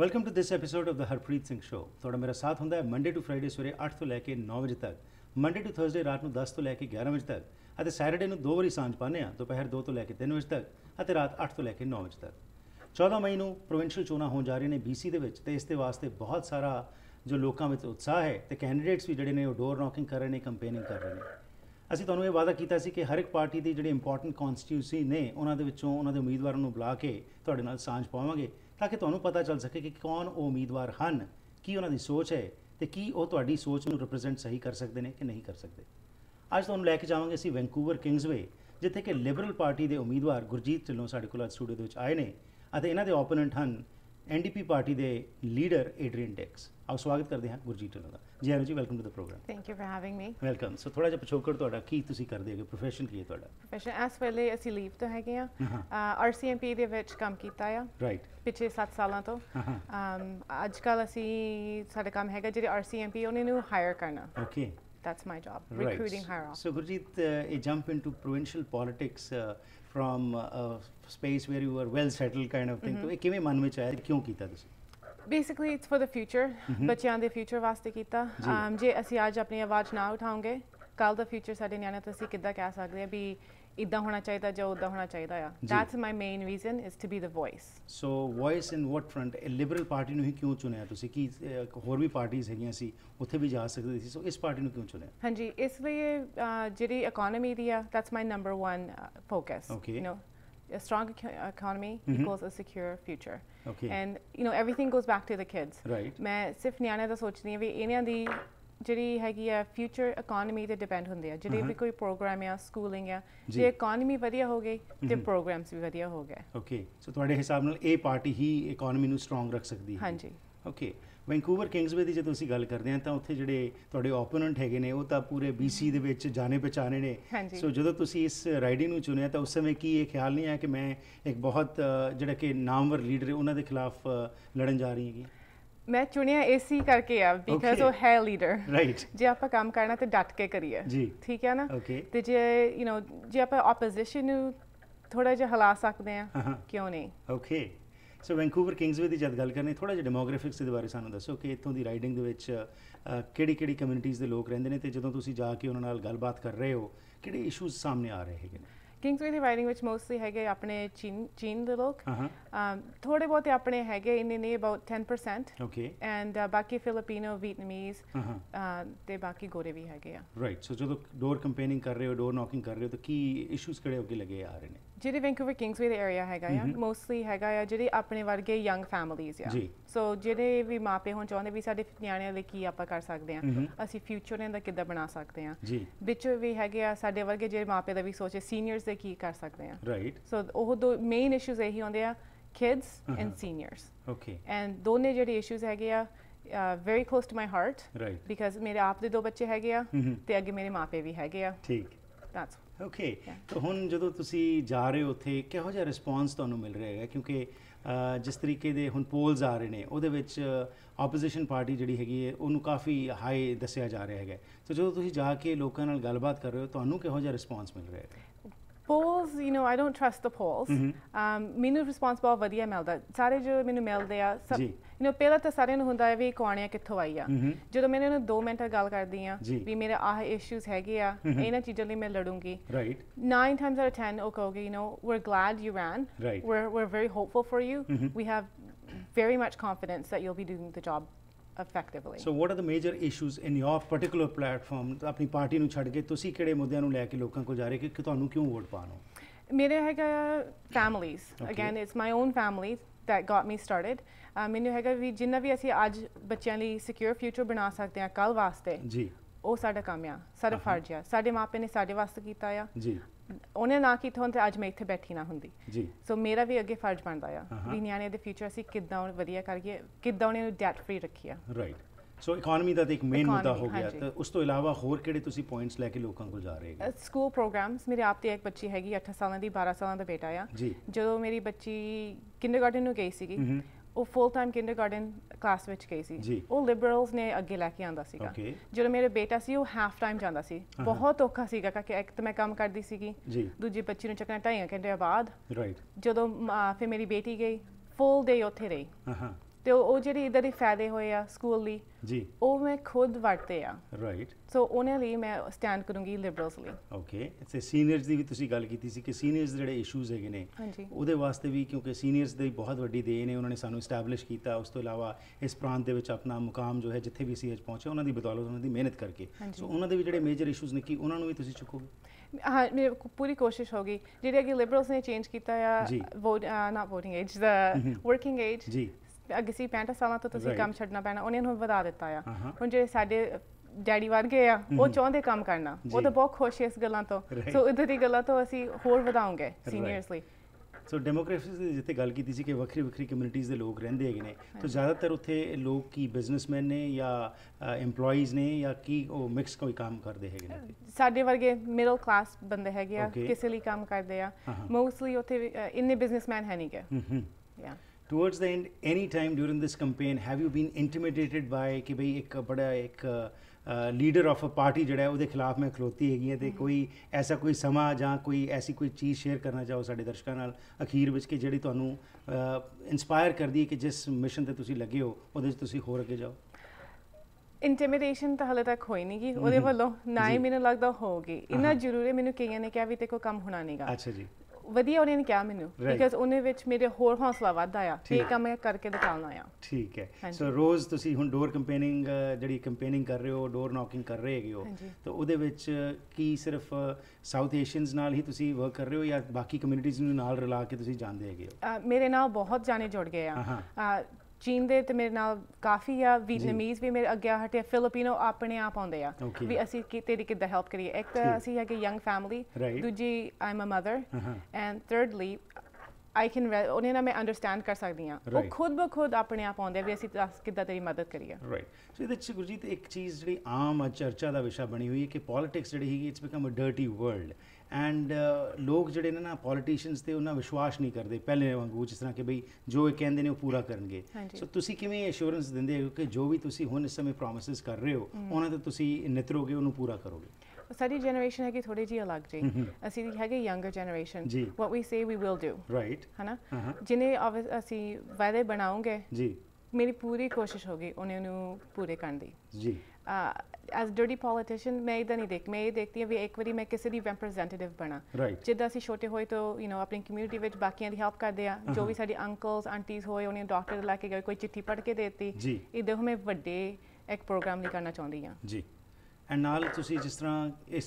Welcome to this episode of the Harpreet Singh show ਤੁਹਾਡਾ ਮੇਰਾ ਸਾਥ ਹੁੰਦਾ ਹੈ ਮੰਡੇ ਟੂ ਫਰਾਈਡੇ ਸਵੇਰੇ 8 ਤੋਂ ਲੈ ਕੇ 9 ਵਜੇ ਤੱਕ ਮੰਡੇ ਟੂ ਥਰਸਡੇ ਰਾਤ ਨੂੰ 10 ਤੋਂ ਲੈ ਕੇ 11 ਵਜੇ ਤੱਕ ਅਤੇ ਸੈਟਰਡੇ ਨੂੰ ਦੋ ਵਾਰੀ ਸਾਂਝ ਪਾਣੇ ਆ ਦੁਪਹਿਰ 2 ਤੋਂ ਲੈ ਕੇ 3 ਵਜੇ ਤੱਕ ਅਤੇ ਰਾਤ 8 ਤੋਂ ਲੈ ਕੇ 9 ਵਜੇ ਤੱਕ 14 ਮਈ ਨੂੰ ਪ੍ਰੋਵਿੰਸ਼ੀਅਲ ਚੋਣਾਂ ਹੋਣ ਜਾ ਰਹੀਆਂ ਨੇ BC ਦੇ ਵਿੱਚ ਤੇ ਇਸ ਦੇ ਵਾਸਤੇ ਬਹੁਤ ਸਾਰਾ ਜੋ ਲੋਕਾਂ ਵਿੱਚ ਉਤਸ਼ਾਹ ਹੈ ਤੇ ਕੈਂਡੀਡੇਟਸ ਵੀ ਜਿਹੜੇ ਨੇ ਉਹ ਡੋਰ ਨੌਕਿੰਗ ਕਰ ਰਹੇ ਨੇ ਕੈਂਪੇਨਿੰਗ ਕਰ ਰਹੇ ਨੇ ਅਸੀਂ ਤੁਹਾਨੂੰ ਇਹ ਵਾਅਦਾ ਕੀਤਾ ਸੀ ਕਿ ਹਰ ਇੱਕ ਪਾਰਟੀ ਦੀ ਜਿਹੜੀ ਇੰਪੋਰਟੈਂਟ ਕਨਸਟੀਟਿਊਸੀ ਨੇ ਉਹਨਾਂ ਦੇ ਵਿੱਚੋਂ ਉਹਨਾਂ ਦੇ ਉਮੀਦਵਾਰਾਂ ਨੂੰ ਬੁਲਾ ਕੇ ਤੁਹਾਡੇ ਨਾਲ ਸਾਂਝ ਪਾਵਾਂਗੇ ਤਾਂ ਕਿ ਤੁਹਾਨੂੰ ਪਤਾ ਚੱਲ ਸਕੇ ਕਿ ਕੌਣ ਉਹ ਉਮੀਦਵਾਰ ਹਨ ਕੀ ਉਹਨਾਂ ਦੀ ਸੋਚ ਹੈ ਤੇ ਕੀ ਉਹ ਤੁਹਾਡੀ ਸੋਚ ਨੂੰ ਰਿਪਰੈਜ਼ੈਂਟ ਸਹੀ ਕਰ ਸਕਦੇ ਨੇ ਕਿ ਨਹੀਂ ਕਰ ਸਕਦੇ ਅੱਜ ਤੁਹਾਨੂੰ ਲੈ ਕੇ ਜਾਵਾਂਗੇ ਅਸੀਂ ਵੈਂਕੂਵਰ ਕਿੰਗਸਵੇ ਜਿੱਥੇ ਕਿ ਲਿਬਰਲ ਪਾਰਟੀ ਦੇ ਉਮੀਦਵਾਰ ਗੁਰਜੀਤ ਢਿੱਲੋਂ ਸਾਡੇ ਕੋਲ ਅੱਜ ਸਟੂਡੀਓ ਦੇ ਵਿੱਚ ਆਏ ਨੇ ਅਤੇ ਇਹਨਾਂ ਦੇ ਓਪੋਨੈਂਟ ਹਨ ਐਨਡੀਪੀ ਪਾਰਟੀ ਦੇ ਲੀਡਰ ਐਡਰੀਅਨ ਡੈਕਸ ਆਓ ਸਵਾਗਤ ਕਰਦੇ ਹਾਂ ਗੁਰਜੀਤ ਢਿੱਲੋਂ ਦਾ ਜੀ ਆਨੂ ਜੀ welcome to the program thank you for having me welcome so ਥੋੜਾ ਜਿਹਾ ਪਛੋਕੜ ਤੁਹਾਡਾ ਕੀ ਤੁਸੀਂ ਕਰਦੇ ਹੋ ਪ੍ਰੋਫੈਸ਼ਨ ਕੀ ਹੈ ਤੁਹਾਡਾ ਪ੍ਰੋਫੈਸ਼ਨ ਐਸ ਵੇਲੇ ਅਸੀਂ ਲੀਵ ਤੋਂ ਹੈਗੇ ਆ ਆਰਸੀਐਮਪੀ ਦੇ ਵਿੱਚ ਕੰਮ ਕੀਤਾ ਆ ਰਾਈਟ ਪਿਛੇ 7 ਸਾਲਾਂ ਤੋਂ ਅੱਜ ਕੱਲ ਅਸੀਂ ਸਾਡਾ ਕੰਮ ਹੈਗਾ ਜਿਹੜੇ ਆਰਸੀਐਮਪੀ ਉਹਨੇ ਨੂੰ ਹਾਇਰ ਕਰਨਾ okay That's my job, right. recruiting higher up. So, Gurjeet, uh, a jump into provincial politics uh, from uh, a space where you were well settled kind of thing. Mm -hmm. तो किਵੇਂ ਮਨ ਵਿੱਚ ਆਇਆ ਕਿਉਂ ਕੀਤਾ ਤੁਸੀਂ basically it's for the future ਬੱਚਿਆਂ ਦੇ future ਵਾਸਤੇ ਕੀਤਾ ਜੇ ਅਸੀਂ ਅੱਜ ਆਪਣੀ ਕੱਲ ਦਾ ਫਿਊਚਰ ਸਾਡੇ ਨਿਆਣੇ ਤੋਂ ਅਸੀਂ ਕਿੱਦਾਂ ਕਹਿ ਸਕਦੇ ਆ ਵੀ ਇਦਾਂ ਹੋਣਾ ਚਾਹੀਦਾ ਜਾਂ ਉਦਾਂ ਹੋਣਾ ਚਾਹੀਦਾ ਆ that's my main reason is to be the voice so voice in what front liberal party ਨੂੰ ਹੀ ਕਿਉਂ ਚੁਣਿਆ ਤੁਸੀਂ ਕੀ ਹੋਰ ਵੀ ਪਾਰਟੀਆਂ ਹੈਗੀਆਂ ਸੀ ਉੱਥੇ ਵੀ ਜਾ ਸਕਦੇ ਸੀ ਸੋ ਇਸ ਪਾਰਟੀ ਨੂੰ ਕਿਉਂ ਚੁਣਿਆ ਹਾਂਜੀ ਇਸ ਲਈ ਜਿਹੜੀ ਇਕਨੋਮੀ ਦੀ ਆ that's my number 1 focus you know a strong economy mm -hmm. equals a secure future. Okay. And you know everything goes back to the kids. Right. ਮੈਂ sirf ਨਿਆਣਿਆਂ da ਸੋਚਦੀ hai ਵੀ ਇਹਨਾਂ ਦੀ ਜਿਹੜੀ ਹੈਗੀ ਆ ਫਿਊਚਰ ਇਕਨੋਮੀ ਤੇ ਡਿਪੈਂਡ ਹੁੰਦੇ ਆ ਜਿਹੜੇ ਵੀ ਕੋਈ ਪ੍ਰੋਗਰਾਮ ਆ ਸਕੂਲਿੰਗ ਆ ਜੇ ਇਕਨੋਮੀ ਵਧੀਆ ਹੋ ਗਈ ਤੇ ਪ੍ਰੋਗਰਾਮਸ ਵੀ ਵਧੀਆ ਹੋ ਗਏ ਓਕੇ ਸੋ ਤੁਹਾਡੇ ਹਿਸਾਬ ਨਾਲ ਇਹ ਪਾਰਟੀ ਹੀ ਇਕਨੋਮੀ ਨੂੰ ਸਟਰੋਂਗ ਰੱਖ ਸਕਦੀ ਹੈ ਹਾਂਜੀ ਓਕੇ ਵੈਂਕੂਵਰ ਕਿੰਗਸਵੇ ਦੀ ਜਦੋਂ ਅਸੀਂ ਗੱਲ ਕਰਦੇ ਹਾਂ ਤਾਂ ਉੱਥੇ ਜਿਹੜੇ ਤੁਹਾਡੇ ਓਪੋਨੈਂਟ ਹੈਗੇ ਨੇ ਉਹ ਤਾਂ ਪੂਰੇ BC ਦੇ ਵਿੱਚ ਜਾਣੇ ਪਛਾਣੇ ਨੇ ਸੋ ਜਦੋਂ ਤੁਸੀਂ ਇਸ ਰਾਈਡੀ ਨੂੰ ਚੁਣਿਆ ਤਾਂ ਉਸ ਸਮੇਂ ਕੀ ਇਹ ਖਿਆਲ ਨਹੀਂ ਆਇਆ ਕਿ ਮੈਂ ਇੱਕ ਬਹੁਤ ਜਿਹੜਾ ਕਿ ਨਾਮਵਰ ਲੀਡਰ ਉਹਨਾਂ ਦੇ ਖਿਲਾਫ ਲੜਨ ਜਾ ਰਹੀ ਹੈਗੀ ਮੈਂ ਚੁਣਿਆ ਏਸੀ ਕਰਕੇ ਆ ਬਿਕਾਜ਼ ਉਹ ਹੈ ਲੀਡਰ ਰਾਈਟ ਜੇ ਆਪਾਂ ਕੰਮ ਕਰਨਾ ਤੇ ਡਟ ਕੇ ਕਰੀਏ ਠੀਕ ਹੈ ਨਾ ਤੇ ਜੇ ਯੂ نو ਜੇ ਆਪਾਂ ਆਪੋਜੀਸ਼ਨ ਨੂੰ ਥੋੜਾ ਜਿਹਾ ਹਲਾ ਸਕਦੇ ਆ ਕਿਉਂ ਨਹੀਂ ਓਕੇ ਸੋ ਵੈਂਕੂਵਰ ਕਿੰਗਸਵੇ ਦੀ ਜਦ ਗੱਲ ਕਰਨੀ ਥੋੜਾ ਜਿਹਾ ਡੈਮੋਗ੍ਰਾਫਿਕਸ ਦੇ ਬਾਰੇ ਸਾਨੂੰ ਦੱਸੋ ਕਿ ਇੱਥੋਂ ਦੀ ਰਾਈਡਿੰਗ ਦੇ ਵਿੱਚ ਕਿਹੜੀ ਕਿਹੜੀ ਕਮਿਊਨਿਟੀਜ਼ ਦੇ ਲੋਕ ਰਹਿੰਦੇ ਨੇ ਤੇ ਜਦੋਂ ਤੁਸੀਂ ਜਾ ਕੇ ਉਹਨਾਂ ਨਾਲ ਗੱਲਬਾਤ ਕਰ ਰਹੇ ਹੋ ਕਿਹੜੇ ਇਸ਼ੂਜ਼ ਸਾਹਮਣੇ ਆ ਰਹੇ ਹੈਗੇ ਨੇ ਕਿੰਗਸਵੇ ਦੀ ਰਾਈਟਿੰਗ ਵਿੱਚ ਮੋਸਟਲੀ ਹੈਗੇ ਆਪਣੇ ਚੀਨ ਚੀਨ ਦੇ ਲੋਕ uh-huh. um, ਥੋੜੇ ਬਹੁਤ ਆਪਣੇ ਹੈਗੇ ਇਨੇ ਨੇ ਅਬਾਊਟ 10% ਓਕੇ ਐਂਡ ਬਾਕੀ ਫਿਲੀਪੀਨੋ ਵੀਟਨਾਮੀਜ਼ uh-huh. uh, ਤੇ ਬਾਕੀ ਗੋਰੇ ਵੀ ਹੈਗੇ ਆ ਰਾਈਟ ਸੋ ਜਦੋਂ ਡੋਰ ਕੰਪੇਨਿੰਗ ਕਰ ਰਹੇ ਹੋ ਡੋਰ ਨੋਕਿੰਗ ਕਰ ਰਹੇ ਹੋ ਤਾਂ ਕੀ ਇਸ਼ੂਸ ਕਿਹੜੇ ਹੋ ਕੇ ਲੱਗੇ ਆ ਰਹੇ ਨੇ ਜਿਹੜੇ ਵੈਂਕੂਵਰ ਕਿੰਗਸਵੇ ਦੇ ਏਰੀਆ ਹੈਗਾ ਆ ਮੋਸਟਲੀ ਹੈਗਾ ਆ ਜਿਹੜੇ ਆਪਣੇ ਵਰਗੇ ਯੰਗ ਫੈਮਿਲੀਜ਼ ਆ ਸੋ ਜਿਹੜੇ ਵੀ ਮਾਪੇ ਹੋਣ ਚਾਹੁੰਦੇ ਵੀ ਸਾਡੇ ਨਿਆਣਿਆਂ ਲਈ ਕੀ ਆਪਾਂ ਕਰ ਸਕਦੇ ਆ ਅਸੀਂ ਫਿਊਚਰ ਇਹਨਾਂ ਦਾ ਕਿੱਦਾਂ ਬਣਾ ਸਕਦੇ ਆ ਵਿੱਚ ਵੀ ਹੈਗੇ ਆ ਸਾਡੇ ਵਰਗੇ ਜਿਹੜੇ ਮਾਪੇ ਦਾ ਵੀ ਸੋਚੇ ਸੀਨੀਅਰਸ ਦੇ ਕੀ ਕਰ ਸਕਦੇ ਆ ਰਾਈਟ ਸੋ ਉਹ ਦੋ ਮੇਨ ਇਸ਼ੂਜ਼ ਇਹੀ ਹੁੰਦੇ ਆ kids and seniors okay and ਦੋਨੇ ਜਿਹੜੇ ਇਸ਼ੂਜ਼ ਹੈਗੇ ਆ very close to my heart right because ਮੇਰੇ ਆਪ ਦੇ ਦੋ ਬੱਚੇ ਹੈਗੇ ਆ ਤੇ ਅੱਗੇ ਮੇਰੇ ਮਾਪੇ ਵੀ ਹੈਗੇ ਆ ਠੀਕ ਦੈਟਸ ਓਕੇ ਤਾਂ ਹੁਣ ਜਦੋਂ ਤੁਸੀਂ ਜਾ ਰਹੇ ਹੋ ਉੱਥੇ ਕਿਹੋ ਜਿਹਾ ਰਿਸਪੌਂਸ ਤੁਹਾਨੂੰ ਮਿਲ ਰਿਹਾ ਹੈ ਕਿਉਂਕਿ ਜਿਸ ਤਰੀਕੇ ਦੇ ਹੁਣ ਪੋਲਸ ਆ ਰਹੇ ਨੇ ਉਹਦੇ ਵਿੱਚ ਆਪੋਜੀਸ਼ਨ ਪਾਰਟੀ ਜਿਹੜੀ ਹੈਗੀ ਹੈ ਉਹਨੂੰ ਕਾਫੀ ਹਾਈ ਦੱਸਿਆ ਜਾ ਰਿਹਾ ਹੈਗਾ ਸੋ ਜਦੋਂ ਤੁਸੀਂ ਜਾ ਕੇ ਲੋਕਾਂ ਨਾਲ ਗੱਲਬਾਤ ਕਰ ਰਹੇ ਹੋ ਤੁਹਾਨੂੰ ਕਿਹੋ ਜਿਹਾ ਰਿਸਪੌਂਸ ਮਿਲ ਰਿਹਾ ਹੈ polls, you know, I don't trust the polls. ਮੈਨੂੰ ਰਿਸਪੌਂਸ ਬਹੁਤ ਵਧੀਆ ਮਿਲਦਾ ਸਾਰੇ ਜੋ ਮੈਨੂੰ ਮਿਲਦੇ ਆ ਸਭ ਯੂ نو ਪਹਿਲਾਂ ਤਾਂ ਸਾਰਿਆਂ ਨੂੰ ਹੁੰਦਾ ਹੈ ਵੀ ਕਵਾਣੀਆਂ ਕਿੱਥੋਂ ਆਈ ਆ ਜਦੋਂ ਮੈਂ ਇਹਨਾਂ ਨੂੰ 2 ਮਿੰਟ ਗੱਲ ਕਰਦੀ ਆ ਵੀ ਮੇਰੇ ਆਹ ਇਸ਼ੂਸ ਹੈਗੇ ਆ ਇਹਨਾਂ ਚੀਜ਼ਾਂ ਲਈ ਮੈਂ ਲੜੂੰਗੀ ਰਾਈਟ 9 ਟਾਈਮਸ ਆਊਟ ਆਫ 10 ਉਹ ਕਹੋਗੇ you know we are glad you run we are we are very hopeful for you we have very much confidence that you'll be doing the job effectively so what are the major issues in your particular platform ਆਪਣੀ party ਨੂੰ ਛੱਡ ਕੇ ਤੁਸੀਂ ਕਿਹੜੇ ਮੁੱਦਿਆਂ ਨੂੰ ਲੈ ਕੇ ਲੋਕਾਂ ਕੋਲ ਜਾ ਰਹੇ ਕਿ ਤੁਹਾਨੂੰ ਕਿਉਂ ਵੋਟ ਪਾਉਣ ਮੇਰੇ ਹੈਗਾ families again it's my own family that got me started ਮੈਨੂੰ ਹੈਗਾ ਵੀ ਜਿੰਨਾ ਵੀ ਅਸੀਂ ਅੱਜ ਬੱਚਿਆਂ ਲਈ ਸਿਕਿਉਰ ਫਿਊਚਰ ਬਣਾ ਸਕਦੇ ਹਾਂ ਕੱਲ ਵਾਸਤੇ ਜੀ ਉਹ ਸਾਡਾ ਕੰਮ ਆ ਸਾਡਾ ਫਰਜ਼ ਆ ਸਾਡੇ ਮਾਪੇ ਨੇ ਸਾਡੇ ਵਾਸਤੇ ਕੀਤਾ ਆ ਜੀ ਉਹਨੇ ਨਾ ਕੀਤਾ ਹੁੰਦਾ ਅੱਜ ਮੈਂ ਇੱਥੇ ਬੈਠੀ ਨਾ ਹੁੰਦੀ ਜੀ ਸੋ ਮੇਰਾ ਵੀ ਅੱਗੇ ਫਰਜ਼ ਬਣਦਾ ਆ ਵੀ ਨਿਆਣੇ ਦੇ ਫਿਊਚਰ ਅਸੀਂ ਕਿੱਦਾਂ ਵਧੀਆ ਕਰੀਏ ਕਿੱਦਾਂ ਉਹਨਾਂ ਨੂੰ ਡੈਟ ਫ੍ਰੀ ਰੱਖੀਆ ਰਾਈਟ ਸੋ ਇਕਨੋਮੀ ਦਾ ਇੱਕ ਮੇਨ ਮੁੱਦਾ ਹੋ ਗਿਆ ਤਾਂ ਉਸ ਤੋਂ ਇਲਾਵਾ ਹੋਰ ਕਿਹੜੇ ਤੁਸੀਂ ਪੁਆਇੰਟਸ ਲੈ ਕੇ ਲੋਕਾਂ ਕੋਲ ਜਾ ਰਹੇ ਹੋ ਸਕੂਲ ਪ੍ਰੋਗਰਾਮਸ ਮੇਰੇ ਆਪ ਤੇ ਇੱਕ ਬੱਚੀ ਹੈਗੀ 8 ਸਾਲਾਂ ਦੀ 12 ਸਾਲਾਂ ਦਾ ਬੇਟਾ ਆ ਜੀ ਜਦੋਂ ਮੇਰੀ ਬੱਚੀ ਕਿੰਡਰਗਾਰਟਨ ਨੂੰ ਗਈ ਸੀਗੀ ਉਹ ਫੁੱਲ ਟਾਈਮ ਕਿੰਡਰਗਾਰਟਨ ਕਲਾਸ ਵਿੱਚ ਗਈ ਸੀ ਉਹ ਲਿਬਰਲਸ ਨੇ ਅੱਗੇ ਲੈ ਕੇ ਆਂਦਾ ਸੀਗਾ ਜਦੋਂ ਮੇਰੇ ਬੇਟਾ ਸੀ ਉਹ ਹਾਫ ਟਾਈਮ ਜਾਂਦਾ ਸੀ uh-huh। ਬਹੁਤ ਔਖਾ ਸੀਗਾ ਕਿ ਇੱਕ ਤਾਂ ਮੈਂ ਕੰਮ ਕਰਦੀ ਸੀਗੀ ਦੂਜੀ ਬੱਚੀ ਨੂੰ ਚੱਕਣਾ ਢਾਈਆਂ ਘੰਟੇ ਬਾਅਦ ਜਦੋਂ ਫਿਰ ਮੇਰੀ ਬੇਟੀ ਗਈ ਫੁੱਲ ਡੇ ਉੱਥੇ ਰਹੀ uh-huh। ਤੇ ਉਹ ਜਿਹੜੇ ਇਧਰ ਹੀ ਫਾਇਦੇ ਹੋਏ ਆ ਸਕੂਲ ਲਈ ਜੀ ਉਹ ਮੈਂ ਖੁਦ ਵਰਤੇ ਆ ਰਾਈਟ ਸੋ ਉਹਨਾਂ ਲਈ ਮੈਂ ਸਟੈਂਡ ਕਰੂੰਗੀ ਲਿਬਰਲਸ ਲਈ ਓਕੇ ਤੇ ਸੀਨੀਅਰਸ ਦੀ ਵੀ ਤੁਸੀਂ ਗੱਲ ਕੀਤੀ ਸੀ ਕਿ ਸੀਨੀਅਰਸ ਜਿਹੜੇ ਇਸ਼ੂਜ਼ ਹੈਗੇ ਨੇ ਉਹਦੇ ਵਾਸਤੇ ਵੀ ਕਿਉਂਕਿ ਸੀਨੀਅਰਸ ਦੇ ਬਹੁਤ ਵੱਡੀ ਦੇਣ ਨੇ ਉਹਨਾਂ ਨੇ ਸਾਨੂੰ ਐਸਟੈਬਲਿਸ਼ ਕੀਤਾ ਉਸ ਤੋਂ ਇਲਾਵਾ ਇਸ ਪ੍ਰਾਂਤ ਦੇ ਵਿੱਚ ਆਪਣਾ ਮੁਕਾਮ ਜੋ ਹੈ ਜਿੱਥੇ ਵੀ ਸੀਐਚ ਅੱਜ ਪਹੁੰਚੇ ਉਹਨਾਂ ਦੀ ਬਦੌਲਤ ਉਹਨਾਂ ਦੀ ਮਿਹਨਤ ਕਰਕੇ ਸੋ ਉਹਨਾਂ ਦੇ ਵੀ ਜਿਹੜੇ ਮੇਜਰ ਇਸ਼ੂਜ਼ ਨੇ ਕੀ ਉਹਨਾਂ ਨੂੰ ਵੀ ਤੁਸੀਂ ਚੁੱਕੋਗੇ ਹਾਂ ਮੇਰੀ ਪੂਰੀ ਕੋਸ਼ਿਸ਼ ਹੋਗੀ ਜਿਹੜੇ ਕਿ ਲਿਬਰਲਸ ਨੇ ਚੇਂਜ ਕੀਤਾ ਆ ਵੋਟ ਨਾ ਵੋਟਿੰਗ ਏਜ ਦਾ ਵਰਕਿੰਗ ਏਜ ਜੀ ਅੱਗੇ ਸੀ 65 ਸਾਲਾਂ ਤੋਂ ਤੁਸੀਂ ਕੰਮ ਛੱਡਣਾ ਪੈਣਾ ਉਹਨੇ ਨੂੰ ਵਧਾ ਦਿੱਤਾ ਆ ਹੁਣ ਜਿਹੜੇ ਸਾਡੇ ਡੈਡੀ ਵਰਗੇ ਆ ਉਹ ਚਾਹੁੰਦੇ ਕੰਮ ਕਰਨਾ ਉਹ ਤਾਂ ਬਹੁਤ ਖੁਸ਼ ਇਸ ਗੱਲਾਂ ਤੋਂ ਸੋ ਇਧਰ ਦੀ ਗੱਲਾਂ ਤੋਂ ਅਸੀਂ ਹੋਰ ਵਧਾਉਂਗੇ ਸੀਨੀਅਰਸ ਲਈ ਸੋ ਡੈਮੋਕ੍ਰੇਸੀ ਦੀ ਜਿੱਥੇ ਗੱਲ ਕੀਤੀ ਸੀ ਕਿ ਵੱਖਰੀ ਵੱਖਰੀ ਕਮਿਊਨਿਟੀਜ਼ ਦੇ ਲੋਕ ਰਹਿੰਦੇ ਹੈਗੇ ਨੇ ਤਾਂ ਜ਼ਿਆਦਾਤਰ ਉੱਥੇ ਲੋਕ ਕੀ ਬਿਜ਼ਨਸਮੈਨ ਨੇ ਜਾਂ ਏਮਪਲੋਈਜ਼ ਨੇ ਜਾਂ ਕੀ ਉਹ ਮਿਕਸ ਕੋਈ ਕੰਮ ਕਰਦੇ ਹੈਗੇ ਨੇ ਸਾਡੇ ਵਰਗੇ ਮਿਡਲ ਕਲਾਸ ਬੰਦੇ ਹੈਗੇ ਆ ਕਿਸੇ ਲਈ ਕੰਮ ਕਰਦੇ ਆ ਮੋਸਟਲੀ ਉੱਥੇ ਇੰਨੇ ਬਿਜ਼ਨਸਮੈਨ ਹੈ ਨਹੀਂਗੇ ਹਾਂ yeah towards the end any time during this campaign have you been intimidated by ਕਿ ਭਈ ਇੱਕ ਬੜਾ ਇੱਕ ਲੀਡਰ ਆਫ ਅ ਪਾਰਟੀ ਜਿਹੜਾ ਹੈ ਉਹਦੇ ਖਿਲਾਫ ਮੈਂ ਖਲੋਤੀ ਹੈਗੀ ਤੇ ਕੋਈ ਐਸਾ ਕੋਈ ਸਮਾਂ ਜਾਂ ਕੋਈ ਐਸੀ ਕੋਈ ਚੀਜ਼ ਸ਼ੇਅਰ ਕਰਨਾ ਚਾਹੋ ਸਾਡੇ ਦਰਸ਼ਕਾਂ ਨਾਲ ਅਖੀਰ ਵਿੱਚ ਕਿ ਜਿਹੜੀ ਤੁਹਾਨੂੰ ਇਨਸਪਾਇਰ ਕਰਦੀ ਹੈ ਕਿ ਜਿਸ ਮਿਸ਼ਨ ਤੇ ਤੁਸੀਂ ਲੱਗੇ ਹੋ ਉਹਦੇ ਵਿੱਚ ਤੁਸੀਂ ਹੋਰ ਅੱਗੇ ਜਾਓ ਇੰਟੀਮੀਡੇਸ਼ਨ ਤਾਂ ਹਲੇ ਤੱਕ ਹੋਈ ਨਹੀਂਗੀ ਉਹਦੇ ਵੱਲੋਂ ਨਾ ਹੀ ਮੈਨੂੰ ਲੱਗਦਾ ਹੋਊਗੀ ਇੰਨਾ ਜ਼ਰੂਰੀ ਮੈਨੂੰ ਕਈਆਂ ਨੇ ਕਿਹਾ ਵੀ ਤੇ ਕੋ ਕੰਮ ਹੋਣਾ ਨਹੀਂਗਾ ਅੱਛਾ ਜੀ ਵਧੀਆ ਉਹਨੇ ਕਿਹਾ ਮੈਨੂੰ ਬਿਕਾਜ਼ ਉਹਨੇ ਵਿੱਚ ਮੇਰੇ ਹੋਰ ਹੌਸਲਾ ਵਧਾ ਆ ਇਹ ਕੰਮ ਮੈਂ ਕਰਕੇ ਦਿਖਾਉਣਾ ਆ ਠੀਕ ਹੈ ਸੋ ਰੋਜ਼ ਤੁਸੀਂ ਹੁਣ ਡੋਰ ਕੰਪੇਨਿੰਗ ਜਿਹੜੀ ਕੰਪੇਨਿੰਗ ਕਰ ਰਹੇ ਹੋ ਡੋਰ ਨੌਕਿੰਗ ਕਰ ਰਹੇ ਹੋ ਤਾਂ ਉਹਦੇ ਵਿੱਚ ਕੀ ਸਿਰਫ ਸਾਊਥ ਏਸ਼ੀਅਨਸ ਨਾਲ ਹੀ ਤੁਸੀਂ ਵਰਕ ਕਰ ਰਹੇ ਹੋ ਜਾਂ ਬਾਕੀ ਕਮਿਊਨਿਟੀਜ਼ ਨੂੰ ਨਾਲ ਰਲਾ ਕੇ ਤੁਸੀਂ ਜਾਂਦੇ ਹੈਗੇ ਹੋ ਮੇਰੇ ਨਾਲ ਬਹੁਤ ਜਾਣੇ ਜੁੜ ਗਏ ਆ ਚੀਨ ਦੇ ਤੇ ਮੇਰੇ ਨਾਲ ਕਾਫੀ ਆ ਵੀਟਨਾਮੀਜ਼ ਵੀ ਮੇਰੇ ਅੱਗੇ ਹਟੇ ਫਿਲੀਪੀਨੋ ਆਪਣੇ ਆਪ ਆਉਂਦੇ ਆ ਵੀ ਅਸੀਂ ਕਿ ਤੇਰੀ ਕਿਦਾਂ ਹੈਲਪ ਕਰੀਏ ਇੱਕ ਤਾਂ ਅਸੀਂ ਹੈਗੇ ਯੰਗ ਫੈਮਿਲੀ ਦੂਜੀ I am a mother and thirdly I can ਉਹਨੇ ਨਾ ਮੈਂ ਅੰਡਰਸਟੈਂਡ ਕਰ ਸਕਦੀ ਆ ਉਹ ਖੁਦ ਖੁਦ ਆਪਣੇ ਆਪ ਆਉਂਦੇ ਵੀ ਅਸੀਂ ਕਿੱਦਾਂ ਤੇਰੀ ਮਦਦ ਕਰੀਏ ਰਾਈਟ ਸੋ ਇਹਦੇ ਚ ਗੁਰਜੀਤ ਇੱਕ ਚੀਜ਼ ਜਿਹੜੀ ਆਮ ਚਰਚਾ ਦਾ ਵਿਸ਼ਾ ਬਣੀ ਹੋਈ ਹੈ ਕਿ ਪੋਲਿਟਿਕਸ ਜਿਹੜੀ ਹੈਗੀ it's become a dirty world and ਲੋਕ ਜਿਹੜੇ ਨੇ ਨਾ ਪੋਲਿਟਿਸ਼ੀਅਨਸ ਤੇ ਉਹਨਾਂ ਵਿਸ਼ਵਾਸ ਨਹੀਂ ਕਰਦੇ ਪਹਿਲੇ ਵਾਂਗੂ ਜਿਸ ਤਰ੍ਹਾਂ ਕਿ ਬਈ ਜੋ ਇਹ ਕਹਿੰਦੇ ਨੇ ਉਹ ਪੂਰਾ ਕਰਨਗੇ ਸੋ ਤੁਸੀਂ ਕਿਵੇਂ ਐਸ਼ੋਰੈਂਸ ਦਿੰਦੇ ਹੋ ਕਿ ਜੋ ਵੀ ਤੁਸੀਂ ਹੁਣ ਇਸ ਸਮੇਂ ਪ੍ਰੋਮਿਸਸ ਕਰ ਰਹੇ ਹੋ ਉਹਨਾਂ ਤੇ ਤੁਸੀਂ ਨਿਤਰੋਗੇ ਉਹਨੂੰ ਪੂਰਾ ਕਰੋਗੇ ਸਾਡੀ ਜਨਰੇਸ਼ਨ ਹੈਗੀ ਥੋੜੀ ਜੀ ਅਲੱਗ ਜੀ ਅਸੀਂ ਹੈਗੇ younger generation what we say we will do right ਹਨਾ uh-huh। ਜਿਨੇ ਅਸੀਂ ਵਾਅਦੇ ਬਣਾਉਂਗੇ ਜੀ ਮੇਰੀ ਪੂਰੀ ਕੋਸ਼ਿਸ਼ ਹੋਗੀ ਉਹਨਾਂ ਨੂੰ ਪੂਰੇ ਕਰਨ ਦੀ ਜੀ ਅਸ ਡਰਟੀ ਪੋਲੀਟੀਸ਼ੀਅਨ ਮੈਂ ਇਹ ਨਹੀਂ ਦੇਖ ਮੈਂ ਇਹ ਦੇਖਦੀ ਹਾਂ ਵੀ ਇੱਕ ਵਾਰੀ ਮੈਂ ਕਿਸੇ ਦੀ ਰਿਪਰੈਜ਼ੈਂਟੇਟਿਵ ਬਣਾ ਜਿੱਦਾਂ ਅਸੀਂ ਛੋਟੇ ਹੋਏ ਤੋਂ ਯੂ نو ਆਪਣੀ ਕਮਿਊਨਿਟੀ ਵਿੱਚ ਬਾਕੀਆਂ ਦੀ ਹੈਲਪ ਕਰਦੇ ਆ ਜੋ ਵੀ ਸਾਡੇ ਅੰਕਲਸ ਆਂਟੀਜ਼ ਹੋਏ ਉਹਨੇ ਡਾਕਟਰ ਲਾ ਕੇ ਗਏ ਕੋਈ ਚਿੱਠੀ ਪੜ੍ਹ ਕੇ ਦੇਤੀ ਇਹ ਦੇਖੋ ਮੈਂ ਵੱਡੇ ਇੱਕ ਪ੍ਰੋਗਰਾਮ ਲਈ ਕਰਨਾ ਚਾਹੁੰਦੀ ਆ ਜੀ ਐਂਡ ਨਾਲ ਤੁਸੀਂ ਜਿਸ ਤਰ੍ਹਾਂ ਇਸ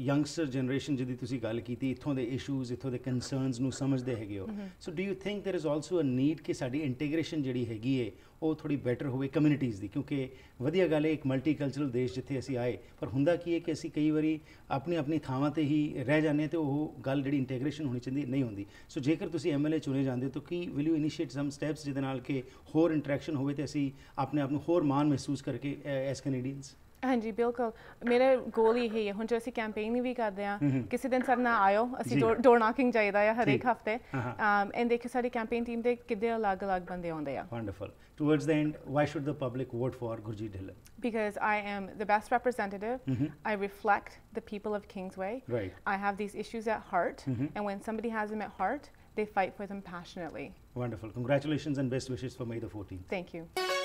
ਯੰਗਸਟਰ ਜਨਰੇਸ਼ਨ ਜਿਹਦੀ ਤੁਸੀਂ ਗੱਲ ਕੀਤੀ ਇਥੋਂ ਦੇ ਇਸ਼ੂਜ਼ ਇਥੋਂ ਦੇ ਕਨਸਰਨਸ ਨੂੰ ਸਮਝਦੇ ਹੈਗੇ ਹੋ so do you think there is also a need ਕਿ ਸਾਡੀ ਇੰਟੀਗ੍ਰੇਸ਼ਨ ਜਿਹੜੀ ਹੈਗੀ ਏ ਉਹ ਥੋੜੀ ਬੈਟਰ ਹੋਵੇ ਕਮਿਊਨਿਟੀਜ਼ ਦੀ ਕਿਉਂਕਿ ਵਧੀਆ ਗੱਲ ਹੈ ਇੱਕ ਮਲਟੀਕਲਚਰਲ ਦੇਸ਼ ਜਿੱਥੇ ਅਸੀਂ ਆਏ ਪਰ ਹੁੰਦਾ ਕੀ ਹੈ ਕਿ ਅਸੀਂ ਕਈ ਵਾਰੀ ਆਪਣੀ ਆਪਣੀ ਥਾਵਾਂ ਤੇ ਹੀ ਰਹਿ ਜਾਂਦੇ ਤੇ ਉਹ ਗੱਲ ਜਿਹੜੀ ਇੰਟੀਗ੍ਰੇਸ਼ਨ ਹੋਣੀ ਚਾਹੀਦੀ ਨਹੀਂ ਹੁੰਦੀ ਸੋ ਜੇਕਰ ਤੁਸੀਂ ਐਮਐਲਏ ਚੁਣੇ ਜਾਂਦੇ ਤਾਂ ਕੀ will you initiate some steps ਜਿਹਦੇ ਨਾਲ ਕਿ ਹੋਰ ਇੰਟਰੈਕਸ਼ਨ ਹੋਵੇ ਤੇ ਅਸੀਂ ਆਪਣੇ ਆਪ ਨੂੰ ਹੋਰ ਮਾਣ ਮਹਿਸੂਸ ਕਰਕੇ ਐਸ ਕੈਨੇਡੀਅਨਸ ਹਾਂਜੀ ਬਿਲਕੁਲ ਮੇਰਾ ਗੋਲ ਇਹ ਹੀ ਹੈ ਹੁਣ ਜੇ ਅਸੀਂ ਕੈਂਪੇਨ ਵੀ ਕਰਦੇ ਆ ਕਿਸੇ ਦਿਨ ਸਰ ਨਾ ਆਇਓ ਅਸੀਂ ਡੋਰ ਨਾਕਿੰਗ ਚਾਹੀਦਾ ਆ ਹਰੇਕ ਹਫਤੇ ਐਂਡ ਦੇਖੋ ਸਾਡੀ ਕੈਂਪੇਨ ਟੀਮ ਦੇ ਕਿੱਦੇ ਅਲੱਗ-ਅਲੱਗ ਬੰਦੇ ਆਉਂਦੇ ਆ wonderful towards the end why should the public vote for Gurjit Dhillon because I am the best representative I reflect the people of Kingsway I have these issues at heart and when somebody has them at heart they fight for them passionately wonderful congratulations and best wishes for may the 14th thank you